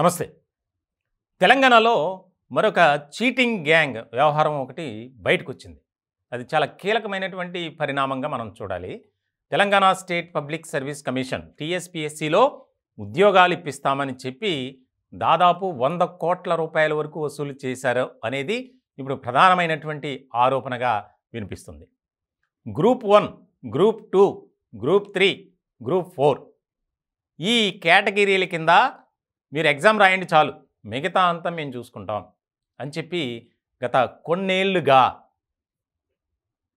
నమస్తే తెలంగాణలో మరొక చీటింగ్ గ్యాంగ్ వ్యవహారం ఒకటి బయటకు వచ్చింది అది చాలా కీలకమైనటువంటి పరిణామంగా మనం చూడాలి Telangana state public service commission టీఎస్పిఎస్సిలో ఉద్యోగాలు ఇప్పిస్తామని చెప్పి దాదాపు వంద కోట్ల రూపాయల వరకు వసూలు చేశారు అనేది ఇప్పుడు ప్రధానమైనటువంటి ఆరోపణగా వినిపిస్తుంది group one group two group three group four ఈ కేటగిరీల కింద మీరు ఎగ్జామ్ రాయండి చాలు మిగతా అంతా మేము చూసుకుంటాం అని చెప్పి గత కొన్నేళ్లుగా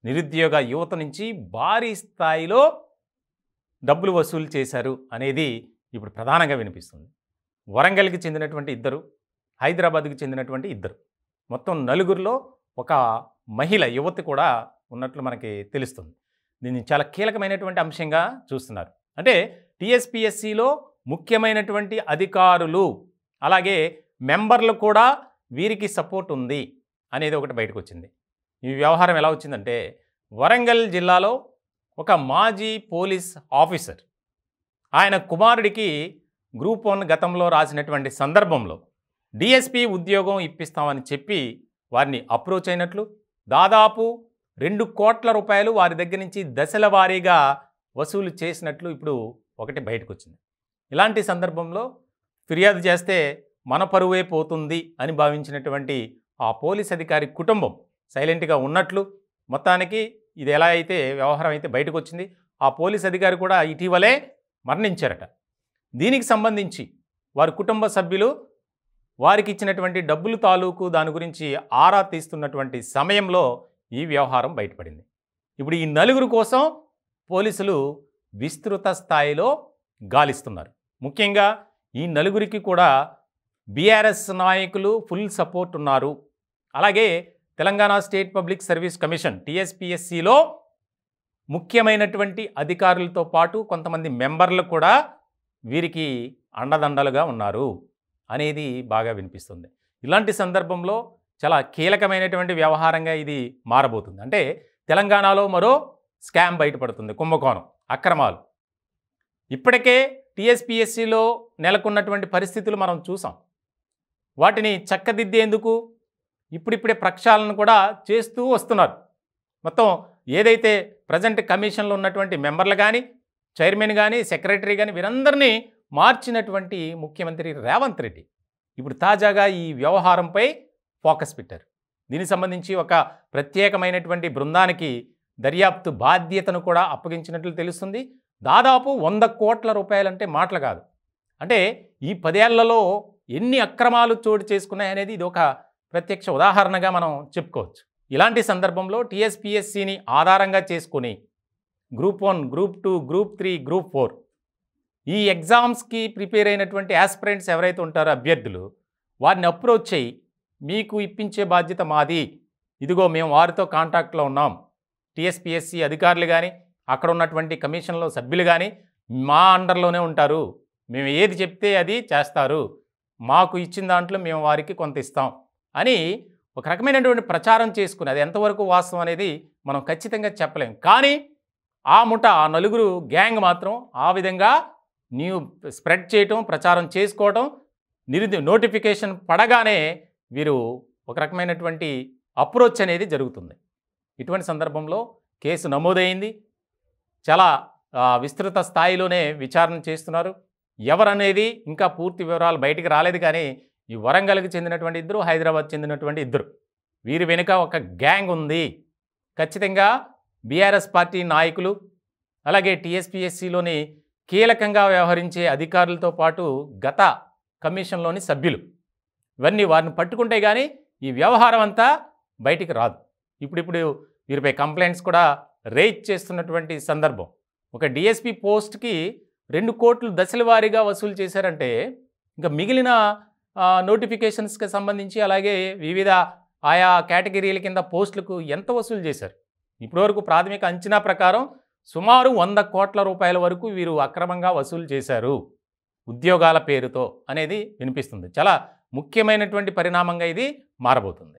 నిరుద్యోగ యువత నుంచి భారీ స్థాయిలో డబ్బులు వసూలు చేశారు అనేది ఇప్పుడు ప్రధానంగా వినిపిస్తుంది వరంగల్కి చెందినటువంటి ఇద్దరు హైదరాబాద్కి చెందినటువంటి ఇద్దరు మొత్తం నలుగురిలో ఒక మహిళ యువతి కూడా ఉన్నట్లు మనకి తెలుస్తుంది దీన్ని చాలా కీలకమైనటువంటి అంశంగా చూస్తున్నారు అంటే టీఎస్పిఎస్సిలో ముఖ్యమైనటువంటి అధికారులు అలాగే మెంబర్లు కూడా వీరికి సపోర్ట్ ఉంది అనేది ఒకటి బయటకు వచ్చింది ఈ వ్యవహారం ఎలా వచ్చిందంటే వరంగల్ జిల్లాలో ఒక మాజీ పోలీస్ ఆఫీసర్ ఆయన కుమారుడికి గ్రూప్ వన్ గతంలో రాసినటువంటి సందర్భంలో డిఎస్పి ఉద్యోగం ఇప్పిస్తామని చెప్పి వారిని అప్రోచ్ అయినట్లు దాదాపు రెండు కోట్ల రూపాయలు వారి దగ్గర నుంచి దశల వారీగా వసూలు చేసినట్లు ఇప్పుడు ఒకటి బయటకు వచ్చింది ఇలాంటి సందర్భంలో ఫిర్యాదు చేస్తే మన పరువే పోతుంది అని భావించినటువంటి ఆ పోలీస్ అధికారి కుటుంబం సైలెంట్గా ఉన్నట్లు మొత్తానికి ఇది ఎలా అయితే వ్యవహారం అయితే బయటకు వచ్చింది ఆ పోలీస్ అధికారి కూడా ఇటీవలే మరణించారట దీనికి సంబంధించి వారి కుటుంబ సభ్యులు వారికి ఇచ్చినటువంటి డబ్బులు తాలూకు దాని గురించి ఆరా తీస్తున్నటువంటి సమయంలో ఈ వ్యవహారం బయటపడింది ఇప్పుడు ఈ నలుగురు కోసం పోలీసులు విస్తృత స్థాయిలో గాలిస్తున్నారు ముఖ్యంగా ఈ నలుగురికి కూడా బీఆర్ఎస్ నాయకులు ఫుల్ సపోర్ట్ ఉన్నారు అలాగే Telangana state public service commission టీఎస్పిఎస్సిలో ముఖ్యమైనటువంటి అధికారులతో పాటు కొంతమంది మెంబర్లు కూడా వీరికి అండదండలుగా ఉన్నారు అనేది బాగా వినిపిస్తుంది ఇలాంటి సందర్భంలో చాలా కీలకమైనటువంటి వ్యవహారంగా ఇది మారబోతుంది అంటే తెలంగాణలో మరో స్కామ్ బయటపడుతుంది కుంభకోణం అక్రమాలు ఇప్పటికే టీఎస్పిఎస్సిలో నెలకొన్నటువంటి పరిస్థితులు మనం చూసాం వాటిని చక్కదిద్దేందుకు ఇప్పుడిప్పుడే ప్రక్షాళన కూడా చేస్తూ వస్తున్నారు మొత్తం ఏదైతే ప్రజెంట్ కమిషన్లో ఉన్నటువంటి మెంబర్లు కానీ చైర్మన్ కానీ సెక్రటరీ కానీ వీరందరినీ మార్చినటువంటి ముఖ్యమంత్రి రేవంత్ రెడ్డి ఇప్పుడు తాజాగా ఈ వ్యవహారంపై ఫోకస్ పెట్టారు దీనికి సంబంధించి ఒక ప్రత్యేకమైనటువంటి బృందానికి దర్యాప్తు బాధ్యతను కూడా అప్పగించినట్లు తెలుస్తుంది దాదాపు వంద కోట్ల రూపాయలంటే మాటలు కాదు అంటే ఈ పదేళ్లలో ఎన్ని అక్రమాలు చోటు చేసుకున్నాయనేది ఇది ఒక ప్రత్యక్ష ఉదాహరణగా మనం చెప్పుకోవచ్చు ఇలాంటి సందర్భంలో టీఎస్పిఎస్సిని ఆధారంగా చేసుకుని group one group two group three group four ఈ ఎగ్జామ్స్కి ప్రిపేర్ అయినటువంటి యాస్పిరెంట్స్ ఎవరైతే ఉంటారో అభ్యర్థులు వారిని అప్రోచ్ చేయి మీకు ఇప్పించే బాధ్యత మాది ఇదిగో మేము వారితో కాంటాక్ట్లో ఉన్నాం టీఎస్పిఎస్సి అధికారులు కానీ అక్కడ ఉన్నటువంటి కమిషన్లో సభ్యులు కానీ మా అండర్లోనే ఉంటారు మేము ఏది చెప్తే అది చేస్తారు మాకు ఇచ్చిన దాంట్లో మేము వారికి కొంత ఇస్తాం అని ఒక రకమైనటువంటి ప్రచారం చేసుకుని అది ఎంతవరకు వాస్తవం అనేది మనం ఖచ్చితంగా చెప్పలేం కానీ ఆ ముఠ ఆ నలుగురు గ్యాంగ్ మాత్రం ఆ విధంగా న్యూ స్ప్రెడ్ చేయటం ప్రచారం చేసుకోవటం నిరుది నోటిఫికేషన్ పడగానే వీరు ఒక రకమైనటువంటి అప్రోచ్ అనేది జరుగుతుంది ఇటువంటి సందర్భంలో కేసు నమోదైంది చాలా విస్తృత స్థాయిలోనే విచారణ చేస్తున్నారు ఎవరనేది ఇంకా పూర్తి వివరాలు బయటికి రాలేదు కానీ ఈ వరంగల్కి చెందినటువంటి ఇద్దరు హైదరాబాద్ చెందినటువంటి ఇద్దరు వీరి వెనుక ఒక గ్యాంగ్ ఉంది ఖచ్చితంగా బీఆర్ఎస్ పార్టీ నాయకులు అలాగే టీఎస్పీఎస్సిలోని కీలకంగా వ్యవహరించే అధికారులతో పాటు గత కమిషన్లోని సభ్యులు ఇవన్నీ వారిని పట్టుకుంటే కానీ ఈ వ్యవహారం అంతా బయటికి రాదు ఇప్పుడిప్పుడు వీరిపై కంప్లైంట్స్ కూడా రేజ్ చేస్తున్నటువంటి సందర్భం ఒక డిఎస్పి పోస్ట్కి రెండు కోట్లు దశలవారీగా వసూలు చేశారంటే ఇంకా మిగిలిన నోటిఫికేషన్స్కి సంబంధించి అలాగే వివిధ ఆయా కేటగిరీల కింద పోస్టులకు ఎంత వసూలు చేశారు ఇప్పటివరకు ప్రాథమిక అంచనా ప్రకారం సుమారు వంద కోట్ల రూపాయల వరకు వీరు అక్రమంగా వసూలు చేశారు ఉద్యోగాల పేరుతో అనేది వినిపిస్తుంది చాలా ముఖ్యమైనటువంటి పరిణామంగా ఇది మారబోతుంది